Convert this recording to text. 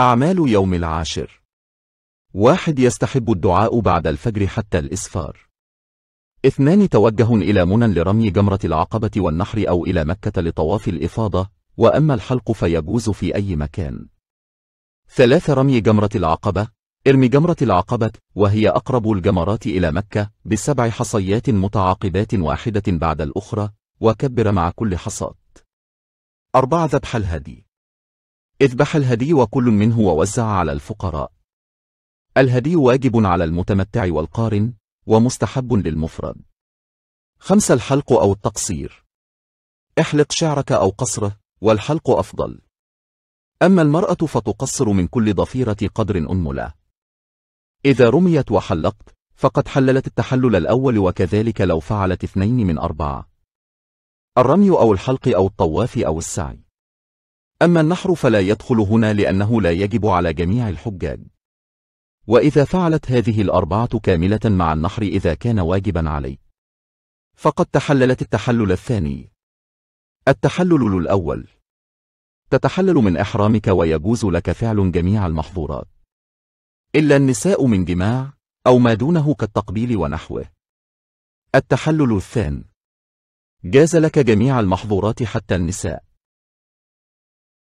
أعمال يوم العاشر واحد يستحب الدعاء بعد الفجر حتى الإسفار اثنان توجه إلى منى لرمي جمرة العقبة والنحر أو إلى مكة لطواف الإفاضة وأما الحلق فيجوز في أي مكان ثلاث رمي جمرة العقبة ارمي جمرة العقبة وهي أقرب الجمرات إلى مكة بسبع حصيات متعاقبات واحدة بعد الأخرى وكبر مع كل حصات أربع ذبح الهدي اذبح الهدي وكل منه ووزع على الفقراء الهدي واجب على المتمتع والقارن ومستحب للمفرد خمس الحلق أو التقصير احلق شعرك أو قصره والحلق أفضل أما المرأة فتقصر من كل ضفيرة قدر أنملة إذا رميت وحلقت فقد حللت التحلل الأول وكذلك لو فعلت اثنين من أربعة الرمي أو الحلق أو الطواف أو السعي أما النحر فلا يدخل هنا لأنه لا يجب على جميع الحجاج وإذا فعلت هذه الأربعة كاملة مع النحر إذا كان واجبا عليه فقد تحللت التحلل الثاني التحلل الأول تتحلل من إحرامك ويجوز لك فعل جميع المحظورات إلا النساء من جماع أو ما دونه كالتقبيل ونحوه التحلل الثاني جاز لك جميع المحظورات حتى النساء